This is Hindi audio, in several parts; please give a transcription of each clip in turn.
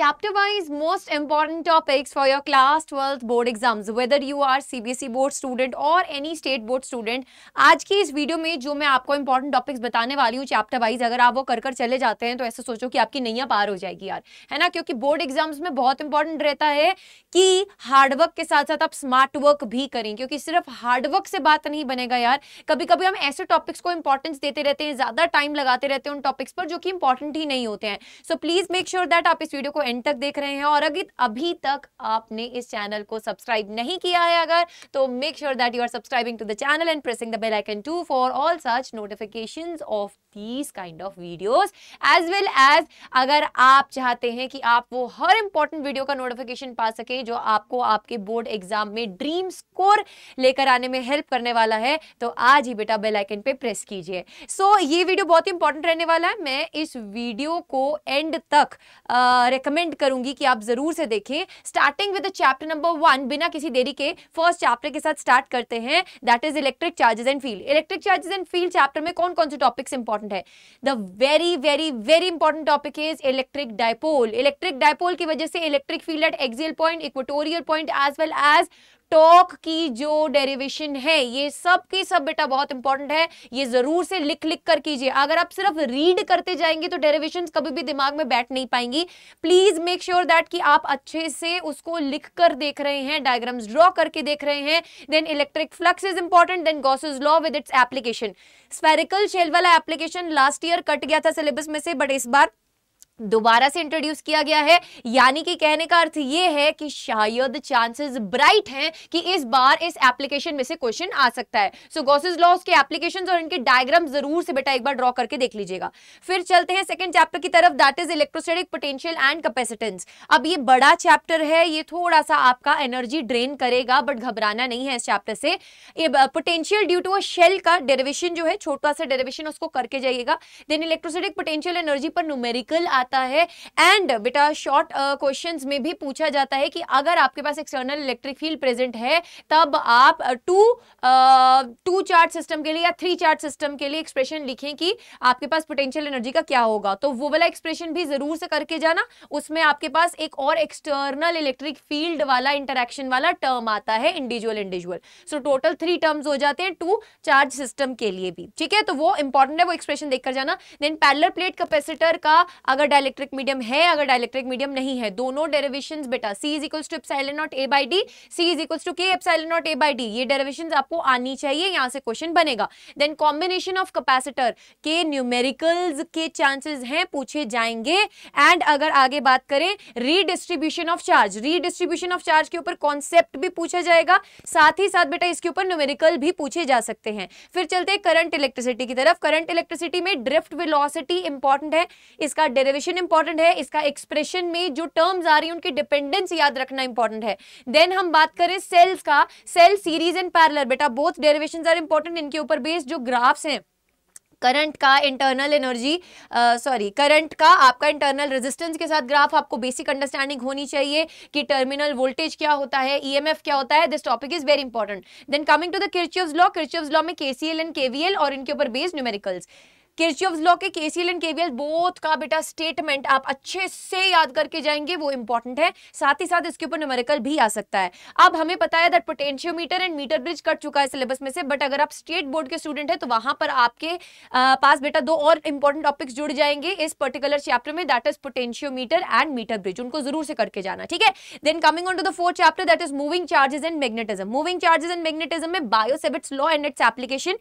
chapter wise most important topics for your class 12th board exams whether you are CBSE board student or any state board student आज की इस वीडियो में जो मैं आपको important topics बताने वाली हूँ chapter wise अगर आप वो कर कर चले जाते हैं तो ऐसे सोचो कि आपकी नैया पार हो जाएगी यार है ना क्योंकि बोर्ड एग्जाम्स में बहुत इंपॉर्टेंट रहता है कि हार्डवर्क के साथ साथ आप स्मार्ट वर्क भी करें क्योंकि सिर्फ हार्डवर्क से बात नहीं बनेगा यार कभी कभी हम ऐसे टॉपिक्स को इंपॉर्टेंस देते रहते हैं ज्यादा टाइम लगाते रहते हैं उन टॉपिक्स पर जो कि इंपॉर्टेंट ही नहीं होते हैं so please make sure that आप इस वीडियो को एंड तक देख रहे हैं और अगर अभी तक आपने इस चैनल को सब्सक्राइब नहीं किया है अगर तो make sure that you are subscribing to the channel and pressing the bell icon to for all such notifications of these kind of videos as well as अगर आप चाहते हैं कि आप वो हर इंपॉर्टेंट वीडियो का नोटिफिकेशन पा सके जो आपको आपके बोर्ड एग्जाम में ड्रीम स्कोर लेकर आने में हेल्प करने वाला है तो आज ही बेटा बेल पे प्रेस कीजिए सो so, ये वीडियो बहुत ही इंपॉर्टेंट रहने वाला है मैं इस वीडियो को एंड तक रिकमेंड करूंगी कि आप जरूर से देखें starting with chapter number one बिना किसी देरी के फर्स्ट चैप्टर के साथ स्टार्ट करते हैं that is electric charges and field electric charges and field chapter में कौन कौन से टॉपिक्स इंपॉर्टेंट इंपॉर्टेंट है the very very very important topic is electric dipole electric dipole की वजह से electric field at axial point equatorial point as well as torque की जो डेरिवेशन है ये सब की सब बेटा बहुत इंपॉर्टेंट है ये जरूर से लिख लिख कर कीजिए अगर आप सिर्फ रीड करते जाएंगे तो डेरिवेशन कभी भी दिमाग में बैठ नहीं पाएंगी प्लीज मेक श्योर दैट कि आप अच्छे से उसको लिख कर देख रहे हैं डायग्राम्स ड्रॉ करके देख रहे हैं then electric flux is important then Gauss is law with its application spherical shell वाला एप्लीकेशन लास्ट ईयर कट गया था सिलेबस में से बट इस बार दोबारा से इंट्रोड्यूस किया गया है यानी कि कहने का अर्थ यह है कि शायद चांसेस ब्राइट हैं कि इस बार इस एप्लीकेशन में से क्वेश्चन आ सकता है सो गॉसेज लॉस के एप्लीकेशन और इनके डायग्राम जरूर से बेटा एक बार ड्रॉ करके देख लीजिएगा फिर चलते हैं सेकंड चैप्टर की तरफ that is electrostatic potential and capacitance अब ये बड़ा चैप्टर है ये थोड़ा सा आपका एनर्जी ड्रेन करेगा बट घबराना नहीं है इस चैप्टर से potential due to a shell का डेरिवेशन जो है छोटा सा डेरिवेशन उसको करके जाइएगा देन इलेक्ट्रोस्टेटिक पोटेंशियल एनर्जी पर न्यूमेरिकल आता जाता है एंड बेटा शॉर्ट क्वेश्चन में भी पूछा जाता है कि अगर आपके पास एक्सटर्नल इलेक्ट्रिक फील्ड प्रेजेंट है तब आप टू टू चार्ज सिस्टम के लिए या थ्री चार्ज सिस्टम के लिए एक्सप्रेशन लिखें कि आपके पास पोटेंशियल एनर्जी का क्या होगा तो वो वाला एक्सप्रेशन भी जरूर से करके जाना उसमें आपके पास एक और एक्सटर्नल इलेक्ट्रिक फील्ड वाला इंटरेक्शन वाला टर्म आता है individual individual so total three terms हो जाते हैं टू चार्ज सिस्टम के लिए भी ठीक है तो वो इंपॉर्टेंट है वो एक्सप्रेशन देखकर जाना देन पैरलर प्लेट कैपेसिटर का अगर डायलेक्ट्रिक मीडियम है अगर डायलेक्ट्रिक मीडियम नहीं है दोनों डेरिवेशन बेटा C is equals to epsilon naught A by D C is equals to K epsilon naught A by D ये डेरिवेशन आपको आनी चाहिए यहाँ से क्वेश्चन बनेगा देन कॉम्बिनेशन ऑफ कैपेसिटर के न्यूमेरिकल्स के चांसेस हैं पूछे जाएंगे एंड अगर आगे बात करें redistribution of charge redistribution of charge के ऊपर कॉन्सेप्ट भी पूछा जाएगा साथ ही साथ बेटा इसके ऊपर न्यूमेरिकल भी पूछे जा सकते हैं फिर चलते हैं करंट इलेक्ट्रिसिटी की तरफ करंट इलेक्ट्रिसिटी में ड्रिफ्ट वेलोसिटी इंपॉर्टेंट है इसका डेरिवेशन एक्सप्रेशन इंपॉर्टेंट है इसका एक्सप्रेशन में जो टर्म्स आ रही है उनकी डिपेंडेंस याद रखना इंपॉर्टेंट है देन हम बात करें सेल्स का सेल सीरीज एंड पैरलर बेटा बोथ डेरिवेशन आर इंपॉर्टेंट इनके ऊपर बेस्ड जो ग्राफ्स हैं करंट का इंटरनल एनर्जी सॉरी करंट का आपका इंटरनल रेजिस्टेंस के साथ ग्राफ आपको बेसिक अंडरस्टैंडिंग होनी चाहिए कि टर्मिनल वोल्टेज क्या होता है ईएमएफ e क्या होता है this topic is very important then coming to the Kirchhoff's law Kirchhoff's law में केसीएल एंड केवीएल और इनके ऊपर बेस्ड न्यूमेरिकल्स किरचियव्स लॉ के केसीएल एंड केवीएल बोथ का बेटा स्टेटमेंट आप अच्छे से याद करके जाएंगे वो इंपॉर्टेंट है साथ ही साथ इसके ऊपर न्यूमेरिकल भी आ सकता है अब हमें पता है that potentiometer and meter bridge cut चुका है सिलेबस में से बट अगर आप स्टेट बोर्ड के स्टूडेंट है तो वहां पर आपके पास बेटा दो और इंपॉर्टेंट टॉपिक्स जुड़ जाएंगे इस पर्टिकुलर चैप्टर में that is potentiometer and meter bridge उनको जरूर से करके जाना ठीक है then coming on to the fourth chapter that is moving charges and magnetism moving charges and magnetism में Biot Savart's law and its application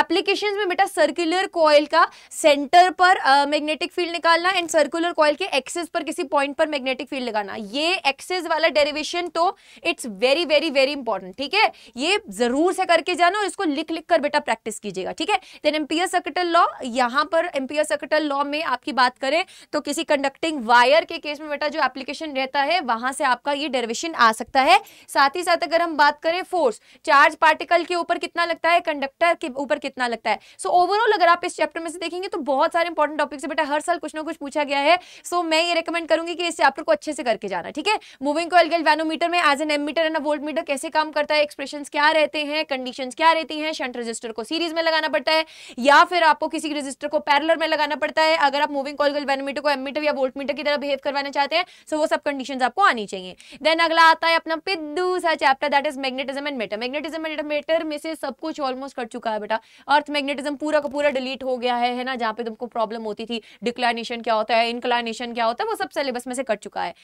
application में बेटा सर्कुलर कॉयल का सेंटर पर मैग्नेटिक फील्ड निकालना एंड सर्कुलर कॉयल के एक्सेस पर किसी पॉइंट पर मैग्नेटिक फील्ड लगाना ये एक्सेस वाला डेरिवेशन तो it's very very very important ठीक है ये जरूर से करके जाना और इसको लिख लिख कर बेटा प्रैक्टिस कीजिएगा ठीक है देन एम्पियर सर्किटल लॉ यहां पर एम्पियर सर्किटल लॉ में आपकी बात करें तो किसी कंडक्टिंग वायर के केस में बेटा जो एप्लीकेशन रहता है वहां से आपका ये डेरिवेशन आ सकता है साथ ही साथ अगर हम बात करें फोर्स चार्ज पार्टिकल के ऊपर कितना लगता है कंडक्टर के ऊपर कितना लगता है सो so, ओवरऑल अगर आप इस चैप्टर चैप्टर में से देखेंगे तो बहुत सारे इंपॉर्टेंट टॉपिक से बेटा हर साल कुछ ना कुछ पूछा गया है सो मैं ये रिकमेंड करूंगी कि इस चैप्टर को अच्छे से करके जाना ठीक है मूविंग कॉयल वैनोमीटर में as an ammeter and voltmeter कैसे काम करता है एक्सप्रेशन क्या रहते हैं कंडीशन क्या रहती है शंट रजिस्टर को सीरीज में लगाना पड़ता है या फिर आपको किसी रजिस्टर को पैरलर में लगाना पड़ता है अगर आप मूविंग कॉयल गैल्वेनोमीटर को एमीटर या वोल्ट मीटर की तरह बिहेव करवाना चाहते हैं सो वो सब कंडीशन आपको आनी चाहिए देन अगला आता है अपना पिद्दू सा chapter that is magnetism and matter magnetism and matter में से सब कुछ ऑलमोस्ट कर चुका है बेटा अर्थ मैग्नेटिज्म पूरा का पूरा डिलीट हो गया गया है है ना जहाँ पे तुमको प्रॉब्लम होती थी डिक्लाइनेशन क्या होता है इनक्लाइनेशन क्या होता है वो सब सिलेबस में से कट चुका है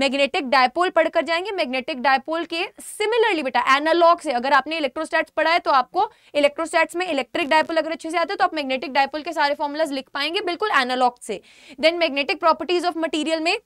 मैग्नेटिक डायपोल पढ़कर जाएंगे मैग्नेटिक डायपोल के सिमिलरली बेटा एनालॉग से अगर आपने इलेक्ट्रोस्टैट्स पढ़ा है तो आपको इलेक्ट्रोस्टैट्स में इलेक्ट्रिक डायपोल अगर अच्छे से आते हैं तो आप मैग्नेटिक डायपोल के सारे फॉर्मुलाज लिख पाएंगे बिल्कुल एनालॉग से then magnetic properties of material में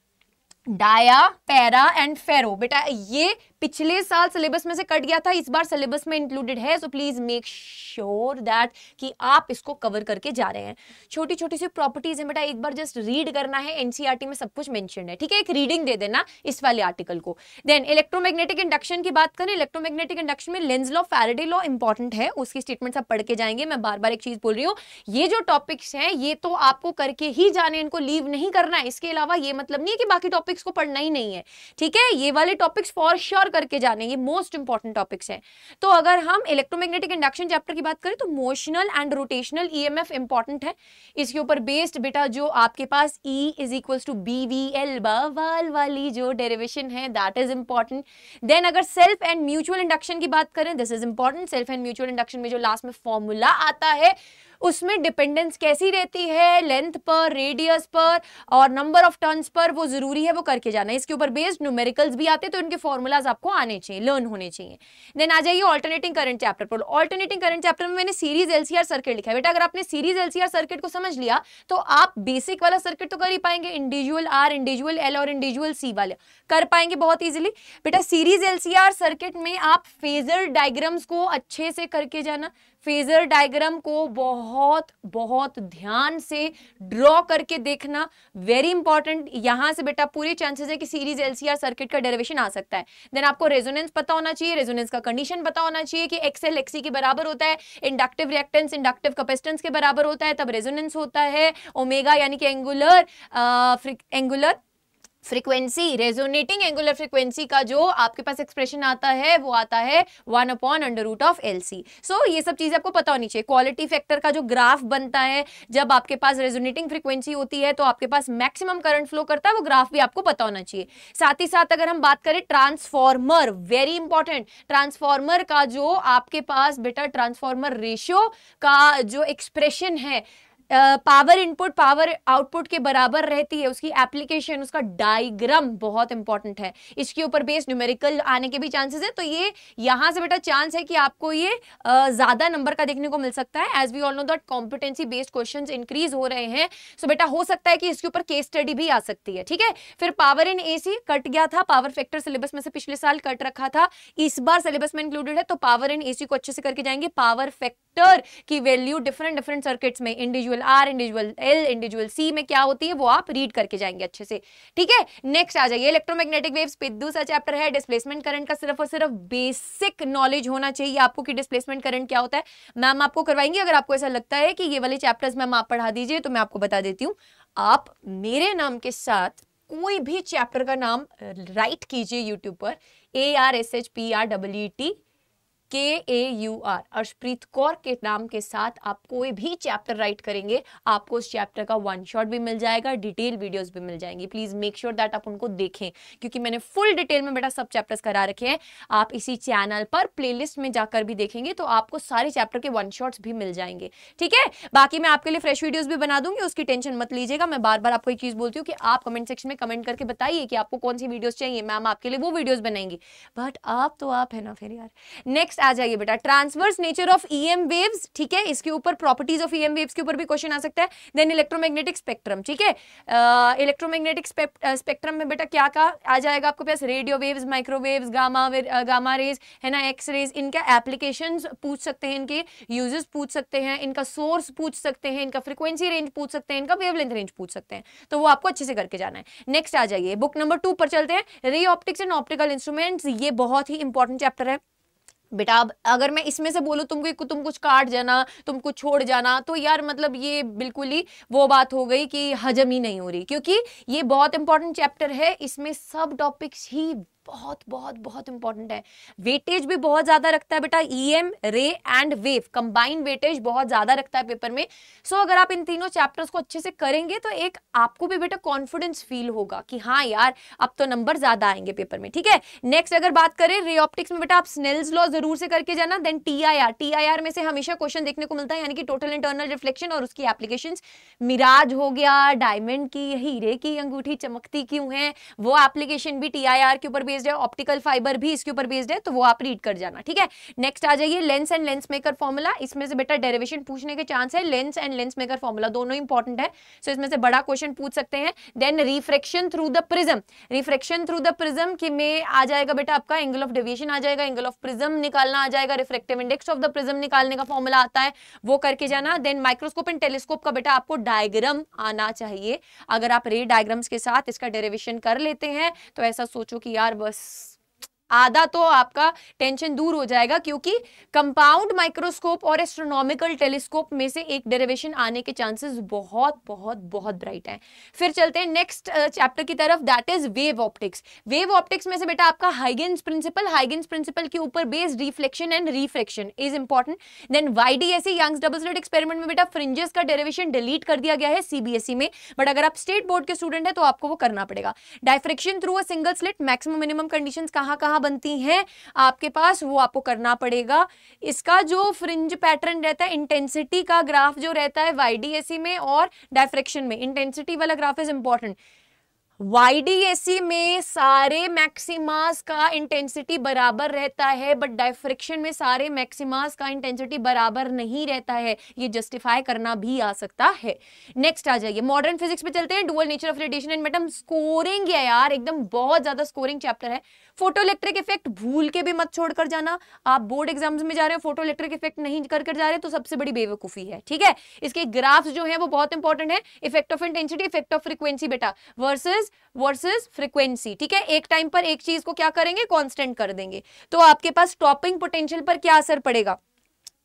डाया पैरा एंड फेरो बेटा ये पिछले साल सिलेबस में से कट गया था इस बार सिलेबस में इंक्लूडेड है so please make sure that कि आप इसको कवर करके जा रहे हैं छोटी छोटी सी प्रॉपर्टीज है बेटा एक बार जस्ट रीड करना है एनसीआरटी e में सब कुछ मेंशन है ठीक है एक रीडिंग दे देना इस वाले आर्टिकल को देन इलेक्ट्रोमैग्नेटिक इंडक्शन की बात करें इलेक्ट्रोमैग्नेटिक इंडक्शन में Lenz law Faraday law important है उसकी स्टेटमेंट आप पढ़ के जाएंगे मैं बार बार एक चीज बोल रही हूँ ये जो टॉपिक्स हैं ये तो आपको करके ही जाने इनको लीव नहीं करना है इसके अलावा ये मतलब नहीं है कि बाकी टॉपिक्स को पढ़ना ही नहीं है ठीक है ये वाले टॉपिक्स फॉर श्योर करके जाने ये मोस्ट इंपॉर्टेंट टॉपिक्स हैं तो अगर हम इलेक्ट्रोमैग्नेटिक इंडक्शन चैप्टर की बात करें तो motional and rotational E EMF important है इसके ऊपर बेस्ड बेटा जो आपके पास E is equals to B V L बाल वाली जो डेरिवेशन है दैट इज इंपॉर्टेंट देन अगर सेल्फ एंड म्यूचुअल इंडक्शन की बात करें this is important self and mutual induction में जो लास्ट में फॉर्मूला आता है उसमें डिपेंडेंस कैसी रहती है लेंथ पर रेडियस पर और नंबर ऑफ टर्न्स पर वो ज़रूरी है वो करके जाना इसके ऊपर बेस्ड न्यूमेरिकल्स भी आते तो इनके फॉर्मूलाज आपको आने चाहिए लर्न होने चाहिए देन आ जाइए ऑल्टरनेटिंग करंट चैप्टर पर ऑल्टरनेटिंग करंट चैप्टर में मैंने सीरीज एलसीआर सर्किट लिखा है बेटा अगर आपने सीरीज एलसीआर सर्किट को समझ लिया तो आप बेसिक वाला सर्किट तो कर ही पाएंगे इंडिविजुअल आर इंडिविजुअल एल और इंडिविजुअल सी वाले कर पाएंगे बहुत ईजिली बेटा सीरीज एलसीआर सर्किट में आप फेजर डायग्राम्स को अच्छे से करके जाना फेजर डायग्राम को बहुत बहुत ध्यान से ड्रॉ करके देखना वेरी इंपॉर्टेंट यहां से बेटा पूरे चांसेस है कि सीरीज एलसीआर सर्किट का डेरिवेशन आ सकता है देन आपको रेजोनेंस पता होना चाहिए रेजोनेंस का कंडीशन पता होना चाहिए कि एक्सएल एक्सी के बराबर होता है इंडक्टिव रिएक्टेंस इंडक्टिव कैपेसिटेंस के बराबर होता है तब रेजोनेंस होता है ओमेगा यानी कि angular angular frequency resonating angular frequency का जो आपके पास एक्सप्रेशन आता है वो आता है one upon under root of L C so ये सब चीज़ें आपको पता होनी चाहिए क्वालिटी फैक्टर का जो ग्राफ बनता है जब आपके पास रेजोनेटिंग फ्रीक्वेंसी होती है तो आपके पास मैक्सिमम करंट फ्लो करता है वो ग्राफ भी आपको पता होना चाहिए साथ ही साथ अगर हम बात करें ट्रांसफॉर्मर वेरी इंपॉर्टेंट ट्रांसफॉर्मर का जो आपके पास बेटा ट्रांसफॉर्मर रेशियो का जो एक्सप्रेशन है पावर इनपुट पावर आउटपुट के बराबर रहती है उसकी एप्लीकेशन उसका डायग्राम बहुत इंपॉर्टेंट है इसके ऊपर बेस्ड न्यूमेरिकल आने के भी चांसेस है तो ये यहां से बेटा चांस है कि आपको ये ज़्यादा नंबर का देखने को मिल सकता है as we all know that competency based question increase हो रहे हैं सो so बेटा हो सकता है कि इसके ऊपर केस स्टडी भी आ सकती है ठीक है फिर पावर इन ए कट गया था पावर फैक्टर सिलेबस में से पिछले साल कट रखा था इस बार सिलेबस में इंक्लूडेड है तो पावर इन ए को अच्छे से करके जाएंगे पावर फैक्टर फैक्टर की वैल्यू डिफरेंट डिफरेंट सर्किट्स में individual R individual L individual C में क्या होती है वो आप रीड करके जाएंगे अच्छे से ठीक है नेक्स्ट आ जाइए इलेक्ट्रोमैग्नेटिक वेव्स पे दूसरा चैप्टर है डिस्प्लेसमेंट करंट का सिर्फ और सिर्फ बेसिक नॉलेज होना चाहिए आपको कि डिस्प्लेसमेंट करंट क्या होता है मैम आपको करवाएंगे अगर आपको ऐसा लगता है कि ये वाले चैप्टर्स मैम आप पढ़ा दीजिए तो मैं आपको बता देती हूँ आप मेरे नाम के साथ कोई भी चैप्टर का नाम राइट कीजिए यूट्यूब पर A R S H P R W T K A U R Arshpreet Kaur के नाम के साथ आप कोई भी चैप्टर राइट करेंगे आपको उस चैप्टर का वन शॉट भी मिल जाएगा डिटेल वीडियोस भी मिल जाएंगी प्लीज मेक श्योर दैट आप उनको देखें क्योंकि मैंने फुल डिटेल में बेटा सब चैप्टर्स करा रखे हैं आप इसी चैनल पर प्लेलिस्ट में जाकर भी देखेंगे तो आपको सारे चैप्टर के वन शॉट्स भी मिल जाएंगे ठीक है बाकी मैं आपके लिए फ्रेश वीडियोज भी बना दूंगी उसकी टेंशन मत लीजिएगा मैं बार बार आपको एक चीज बोलती हूँ कि आप कमेंट सेक्शन में कमेंट करके बताइए कि आपको कौन सी वीडियोज चाहिए मैम आपके लिए वो वीडियोज बनाएंगी बट आप तो आप है ना फिर यार नेक्स्ट नेक्स्ट आ जाइए बेटा transverse nature of EM waves ठीक है इसके ऊपर प्रॉपर्टीज ऑफ ईएम वेव्स के ऊपर भी क्वेश्चन आ सकता है देन इलेक्ट्रोमैग्नेटिक स्पेक्ट्रम ठीक है इलेक्ट्रोमैग्नेटिक स्पेक्ट्रम में बेटा क्या का आ जाएगा आपको पास radio waves microwaves gamma gamma rays है ना एक्स रेज इनका एप्लीकेशन पूछ सकते हैं इनके यूजेस पूछ सकते हैं इनका सोर्स पूछ सकते हैं इनका फ्रिक्वेंसी रेंज पूछ सकते हैं इनका वेवलेंथ रेंज पूछ सकते हैं तो वो आपको अच्छे से करके जाना है नेक्स्ट आ जाइए बुक नंबर टू पर चलते हैं ray optics and optical instruments ये बहुत ही इंपॉर्टेंट चैप्टर है बेटा अब अगर मैं इसमें से बोलूँ तुमको तुम कुछ काट जाना तुम कुछ छोड़ जाना तो यार मतलब ये बिल्कुल ही वो बात हो गई कि हजम ही नहीं हो रही क्योंकि ये बहुत इंपॉर्टेंट चैप्टर है इसमें सब टॉपिक्स ही बहुत बहुत बहुत इंपॉर्टेंट है वेटेज भी बहुत ज्यादा रखता है बेटा ईएम रे एंड वेव कंबाइंड वेटेज बहुत ज्यादा रखता है पेपर में सो so, अगर आप इन तीनों चैप्टर्स को अच्छे से करेंगे तो एक आपको भी बेटा कॉन्फिडेंस फील होगा कि हाँ यार अब तो नंबर ज्यादा आएंगे पेपर में ठीक है नेक्स्ट अगर बात करें रे ऑप्टिक्स में बेटा आप स्नेल्स लॉ जरूर से करके जाना देन टी आई में से हमेशा क्वेश्चन देखने को मिलता है यानी कि टोटल इंटरनल रिफ्लेक्शन और उसकी एप्लीकेशन मिराज हो गया डायमंड की हीरे की अंगूठी चमकती क्यों है वो एप्लीकेशन भी टी के ऊपर भी बेस्ड है ऑप्टिकल फाइबर भी इसके ऊपर बेस्ड है तो वो आप रीड कर जाना ठीक है नेक्स्ट आ जाइए lens and lens maker formula इसमें से बेटा डेरिवेशन पूछने के चांस है lens and lens maker formula दोनों इंपॉर्टेंट है सो so इसमें से बड़ा क्वेश्चन पूछ सकते हैं then refraction through the prism refraction through the prism के में आ जाएगा बेटा आपका एंगल ऑफ डेविएशन आ जाएगा एंगल ऑफ प्रिज्म निकालना आ जाएगा refractive index of the prism निकालने का फॉर्मूला आता है वो करके जाना देन माइक्रोस्कोप एंड टेलीस्कोप का बेटा आपको डायग्राम आना चाहिए अगर आप रे डायग्राम्स के साथ इसका डेरिवेशन कर लेते हैं तो ऐसा सोचो कि यार was आधा तो आपका टेंशन दूर हो जाएगा क्योंकि कंपाउंड माइक्रोस्कोप और एस्ट्रोनॉमिकल टेलीस्कोप में से एक डेरिवेशन आने के चांसेस बहुत बहुत बहुत ब्राइट हैं फिर चलते हैं नेक्स्ट चैप्टर uh, की तरफ that is wave optics wave optics में से बेटा आपका हाइगेंस प्रिंसिपल हाइगेंस प्रिंसिपल के ऊपर based reflection and reflection is important then YDSC Young's double slit experiment में बेटा फ्रिंजेस का डेरिवेशन डिलीट कर दिया गया है सीबीएसई e में बट अगर आप स्टेट बोर्ड के स्टूडेंट है तो आपको वो करना पड़ेगा diffraction through a single slit maximum minimum condition कहाँ कहाँ कहाँ बनती हैं आपके पास वो आपको करना पड़ेगा इसका जो फ्रिंज पैटर्न रहता है इंटेंसिटी का ग्राफ जो रहता है वाई e में और डायफ्रेक्शन में इंटेंसिटी वाला ग्राफ इज इंपॉर्टेंट वाईडीएसी में सारे मैक्सिमास का इंटेंसिटी बराबर रहता है बट डायफ्रिक्शन में सारे मैक्सिमास का इंटेंसिटी बराबर नहीं रहता है ये जस्टिफाई करना भी आ सकता है नेक्स्ट आ जाइए मॉडर्न फिजिक्स पे चलते हैं dual nature of radiation and matter scoring है यार एकदम बहुत ज्यादा स्कोरिंग चैप्टर है फोटो इलेक्ट्रिक इफेक्ट भूल के भी मत छोड़कर जाना आप बोर्ड एग्जाम्स में जा रहे हो फोटो इलेक्ट्रिक इफेक्ट नहीं कर कर जा रहे तो सबसे बड़ी बेवकूफी है ठीक है इसके ग्राफ्स जो है वो बहुत इंपॉर्टेंट है effect of intensity effect of frequency बेटा वर्सेज चीज वर्सेस फ्रीक्वेंसी ठीक है एक टाइम पर एक चीज को क्या करेंगे कांस्टेंट कर देंगे तो आपके पास स्टॉपिंग पोटेंशियल पर क्या असर पड़ेगा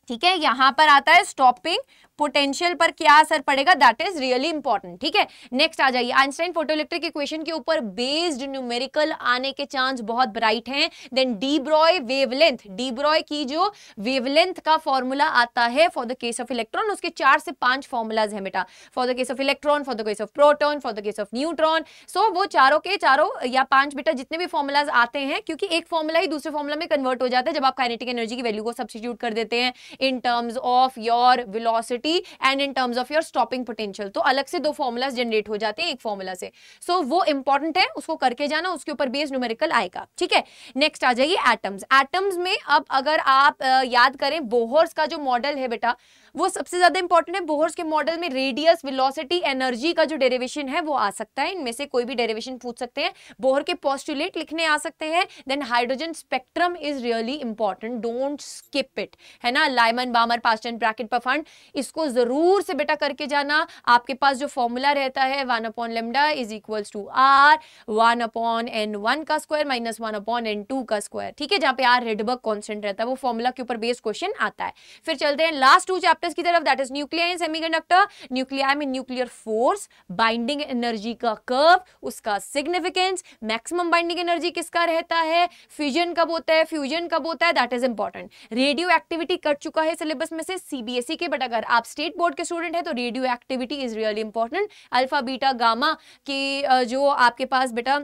ठीक है यहां पर आता है स्टॉपिंग पोटेंशियल पर क्या असर पड़ेगा दैट इज रियली इंपॉर्टेंट ठीक है नेक्स्ट आ जाइए आइंस्टाइन फोटोइलेक्ट्रिक इक्वेशन के ऊपर बेस्ड न्यूमेरिकल आने के चांस बहुत ब्राइट हैं देन डीब्रॉय वेवलेंथ डीब्रॉय की जो वेवलेंथ का फॉर्मूला आता है for the case of electron उसके चार से पांच फॉर्मूलाज है बेटा for the case of electron for the case of proton for the case of neutron so वो चारों के चारों या पांच बेटा जितने भी फॉर्मूलाज आते हैं क्योंकि एक फॉर्मूला ही दूसरे फॉर्मूला में कन्वर्ट हो जाता है जब आप काइनेटिक एनर्जी की वैल्यू को सब्सटीट्यूट कर देते हैं in terms of your velocity efficiency and in terms of your stopping potential तो अलग से दो फॉर्मुलाज जनरेट हो जाते हैं एक फॉर्मुला से सो so, वो इंपॉर्टेंट है उसको करके जाना उसके ऊपर बेस न्यूमेरिकल आएगा ठीक है नेक्स्ट आ जाइए एटम्स एटम्स में अब अगर आप याद करें बोहर्स का जो मॉडल है बेटा वो सबसे ज्यादा इंपॉर्टेंट है बोहर्स के मॉडल में रेडियस विलोसिटी एनर्जी का जो डेरिवेशन है वो आ सकता है इनमें से कोई भी डेरिवेशन पूछ सकते हैं बोहर के पॉस्टुलेट लिखने आ सकते हैं then hydrogen spectrum is really important don't skip it है ना लाइमन बामर एंड ब्रैकेट पर फंड इसको जरूर से बेटा करके जाना आपके पास जो फॉर्मूला रहता है one upon lambda is equals to R one upon N one का square minus one upon N two का स्क्वायर ठीक है जहां पे आर रेडबर्ग कॉन्स्टेंट रहता है वो फॉर्मूला के ऊपर बेस्ड क्वेश्चन आता है फिर चलते हैं लास्ट टू चैप्टर कंडक्टर्स की तरफ that is nuclear in conductor nuclei में न्यूक्लियर फोर्स बाइंडिंग एनर्जी का कर्व उसका सिग्निफिकेंस मैक्सिमम बाइंडिंग एनर्जी किसका रहता है फ्यूजन कब होता है फ्यूजन कब होता है that is important radioactivity cut चुका है सिलेबस में से सीबीएसई e के बट अगर आप स्टेट बोर्ड के स्टूडेंट है तो radioactivity is really important alpha beta gamma की जो आपके पास बेटा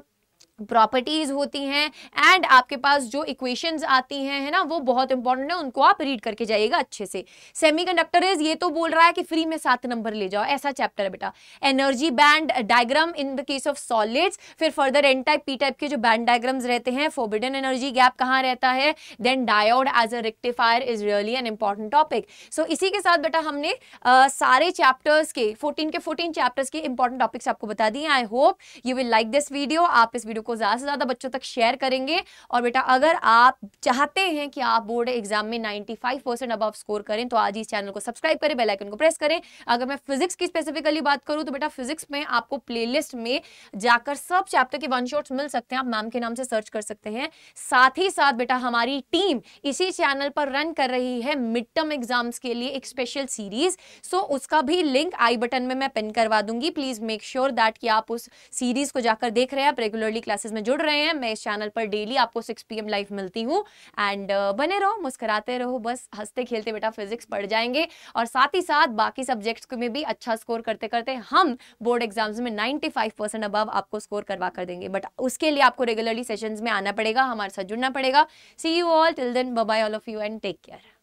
प्रॉपर्टीज होती हैं एंड आपके पास जो इक्वेशंस आती हैं है ना वो बहुत इंपॉर्टेंट है उनको आप रीड करके जाइएगा अच्छे से सेमी इज ये तो बोल रहा है कि फ्री में सात नंबर ले जाओ ऐसा चैप्टर है बेटा energy band diagram in the case of solids फिर further N type P type के जो बैंड डायग्राम्स रहते हैं फोबिडन एनर्जी गैप कहाँ रहता है then diode as a rectifier is really an important topic so इसी के साथ बेटा हमने uh, सारे चैप्टर्स के फोर्टीन के फोर्टीन चैप्टर्स के इंपॉर्टेंट टॉपिक्स आपको बता दिए I hope you will like this video आप इस वीडियो को ज़्यादा से ज़्यादा बच्चों तक शेयर करेंगे और बेटा अगर आप चाहते हैं कि आप बोर्ड एग्जाम में 95 परसेंट अब स्कोर करें तो आज इस चैनल को सब्सक्राइब करें बेलाइकन को प्रेस करें अगर मैं फिजिक्स की स्पेसिफिकली बात करूं तो बेटा फिजिक्स में आपको प्ले में जाकर सब चैप्टर के वन शॉट्स मिल सकते हैं आप मैम के नाम से सर्च कर सकते हैं साथ ही साथ बेटा हमारी टीम इसी चैनल पर रन कर रही है मिड टर्म एग्जाम्स के लिए एक स्पेशल सीरीज सो उसका भी लिंक आई बटन में मैं पिन करवा दूंगी प्लीज मेक श्योर दैट कि आप उस सीरीज को जाकर देख रहे हैं आप रेगुलरली क्लास क्लासेस में जुड़ रहे हैं मैं इस चैनल पर डेली आपको सिक्स पी एम लाइव मिलती हूँ एंड uh, बने रहो मुस्कराते रहो बस हंसते खेलते बेटा फिजिक्स पढ़ जाएंगे और साथ ही साथ बाकी सब्जेक्ट्स में भी अच्छा स्कोर करते करते हम बोर्ड एग्जाम्स में नाइन्टी फाइव परसेंट अबव आपको स्कोर करवा कर देंगे बट उसके लिए आपको रेगुलरली सेशन में आना पड़ेगा हमारे साथ जुड़ना पड़ेगा see you all till then bye all of you and take care